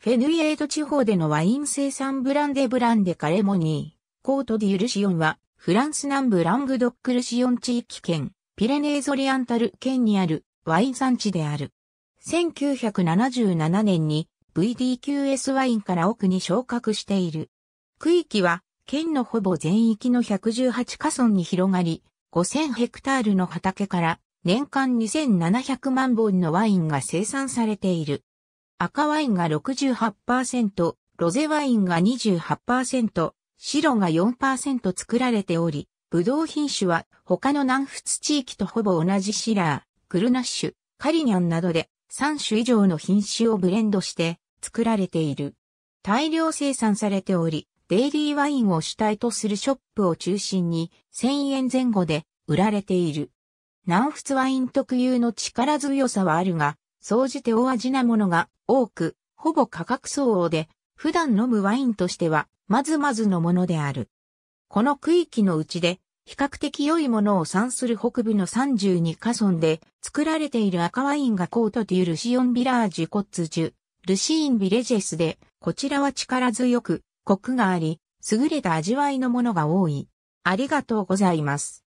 フェヌイエート地方でのワイン生産ブランデブランデカレモニー、コートディ・ルシオンは、フランス南部ラングドック・ルシオン地域圏、ピレネーゾリアンタル県にあるワイン産地である。1977年に VDQS ワインから奥に昇格している。区域は、県のほぼ全域の118カ村に広がり、5000ヘクタールの畑から年間2700万本のワインが生産されている。赤ワインが68%、ロゼワインが28%、白が4%作られており、ブドウ品種は他の南仏地域とほぼ同じシラー、クルナッシュ、カリニャンなどで3種以上の品種をブレンドして作られている。大量生産されており、デイリーワインを主体とするショップを中心に1000円前後で売られている。南仏ワイン特有の力強さはあるが、総じて大味なものが多く、ほぼ価格相応で、普段飲むワインとしては、まずまずのものである。この区域のうちで、比較的良いものを産する北部の32カ村で作られている赤ワインがコートデュルシオンビラージュコッツジュ、ルシーンビレジェスで、こちらは力強く、コクがあり、優れた味わいのものが多い。ありがとうございます。